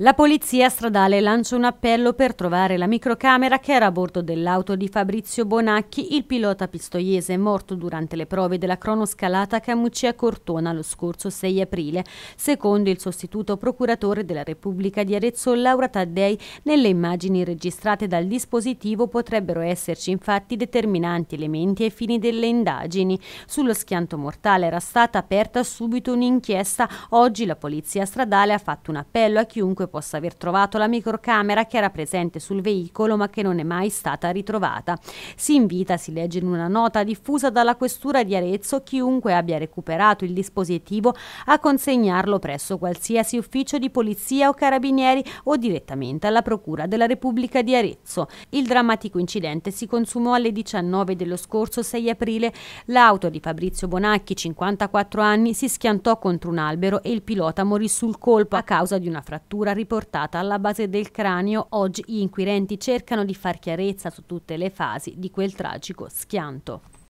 La polizia stradale lancia un appello per trovare la microcamera che era a bordo dell'auto di Fabrizio Bonacchi, il pilota pistoiese morto durante le prove della cronoscalata Camucci Cortona lo scorso 6 aprile, secondo il sostituto procuratore della Repubblica di Arezzo Laura Taddei. Nelle immagini registrate dal dispositivo potrebbero esserci infatti determinanti elementi ai fini delle indagini. Sullo schianto mortale era stata aperta subito un'inchiesta. Oggi la polizia stradale ha fatto un appello a chiunque comunque possa aver trovato la microcamera che era presente sul veicolo ma che non è mai stata ritrovata. Si invita, si legge in una nota diffusa dalla questura di Arezzo, chiunque abbia recuperato il dispositivo a consegnarlo presso qualsiasi ufficio di polizia o carabinieri o direttamente alla Procura della Repubblica di Arezzo. Il drammatico incidente si consumò alle 19 dello scorso 6 aprile. L'auto di Fabrizio Bonacchi, 54 anni, si schiantò contro un albero e il pilota morì sul colpo a causa di una frattura riportata alla base del cranio, oggi gli inquirenti cercano di far chiarezza su tutte le fasi di quel tragico schianto.